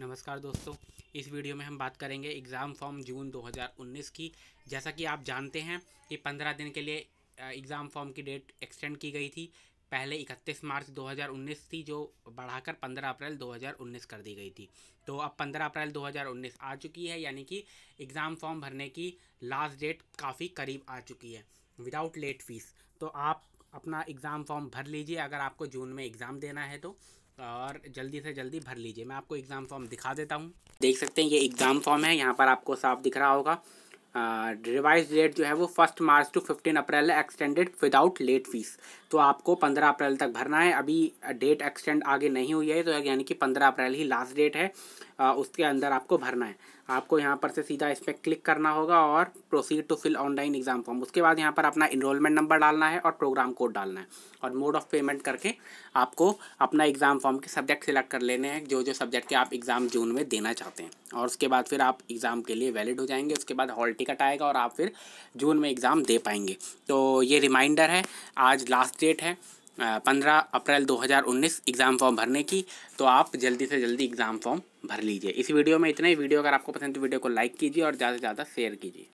नमस्कार दोस्तों इस वीडियो में हम बात करेंगे एग्ज़ाम फॉर्म जून 2019 की जैसा कि आप जानते हैं कि 15 दिन के लिए एग्ज़ाम फॉर्म की डेट एक्सटेंड की गई थी पहले 31 मार्च 2019 थी जो बढ़ाकर 15 अप्रैल 2019 कर दी गई थी तो अब 15 अप्रैल 2019 आ चुकी है यानी कि एग्ज़ाम फॉर्म भरने की लास्ट डेट काफ़ी करीब आ चुकी है विदाउट लेट फीस तो आप अपना एग्ज़ाम फॉर्म भर लीजिए अगर आपको जून में एग्ज़ाम देना है तो और जल्दी से जल्दी भर लीजिए मैं आपको एग्ज़ाम फॉर्म दिखा देता हूँ देख सकते हैं ये एग्ज़ाम फॉर्म है यहाँ पर आपको साफ दिख रहा होगा रिवाइज डेट जो है वो first March to fifteen April है एक्सटेंडेड विदाउट लेट फीस तो आपको पंद्रह अप्रैल तक भरना है अभी डेट एक्सटेंड आगे नहीं हुई है तो यानी कि पंद्रह अप्रैल ही लास्ट डेट है आ, उसके अंदर आपको भरना है आपको यहाँ पर से सीधा इस पर क्लिक करना होगा और proceed to fill online exam form उसके बाद यहाँ पर अपना इनरोलमेंट नंबर डालना है और प्रोग्राम कोड डालना है और मोड ऑफ पेमेंट करके आपको अपना एग्ज़ाम फॉर्म के सब्जेक्ट सिलेक्ट कर लेने हैं जो जो सब्जेक्ट के आप एग्ज़ाम जून में देना चाहते हैं और उसके बाद फिर आप एग्ज़ाम के लिए वैलिड हो जाएंगे उसके बाद हॉल टिकट आएगा और आप फिर जून में एग्ज़ाम दे पाएंगे तो ये रिमाइंडर है आज लास्ट डेट है पंद्रह अप्रैल 2019 एग्ज़ाम फॉर्म भरने की तो आप जल्दी से जल्दी एग्ज़ाम फॉर्म भर लीजिए इस वीडियो में इतना ही वीडियो अगर आपको पसंद तो वीडियो को लाइक कीजिए और ज़्यादा से ज़्यादा शेयर कीजिए